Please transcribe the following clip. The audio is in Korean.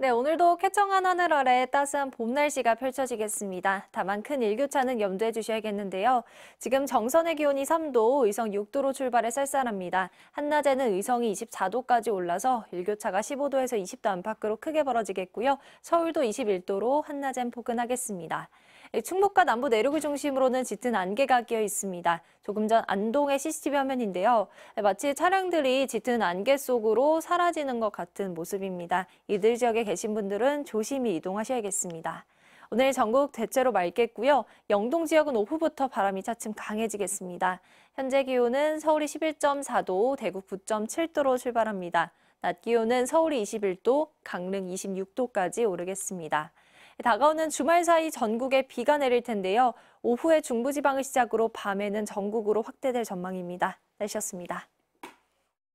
네, 오늘도 쾌청한 하늘 아래 따스한 봄 날씨가 펼쳐지겠습니다. 다만 큰 일교차는 염두해 주셔야겠는데요. 지금 정선의 기온이 3도, 의성 6도로 출발해 쌀쌀합니다. 한낮에는 의성이 24도까지 올라서 일교차가 15도에서 20도 안팎으로 크게 벌어지겠고요. 서울도 21도로 한낮엔 포근하겠습니다. 충북과 남부 내륙을 중심으로는 짙은 안개가 끼어 있습니다. 조금 전 안동의 CCTV 화면인데요. 네, 마치 차량들이 짙은 안개 속으로 사라지는 것 같은 모습입니다. 이들 지역에 계신 분들은 조심히 이동하셔야겠습니다. 오늘 전국 대체로 맑겠고요. 영동 지역은 오후부터 바람이 차츰 강해지겠습니다. 현재 기온은 서울이 11.4도, 대구 9.7도로 출발합니다. 낮 기온은 서울이 21도, 강릉 26도까지 오르겠습니다. 다가오는 주말 사이 전국에 비가 내릴 텐데요. 오후에 중부지방을 시작으로 밤에는 전국으로 확대될 전망입니다. 날씨였습니다.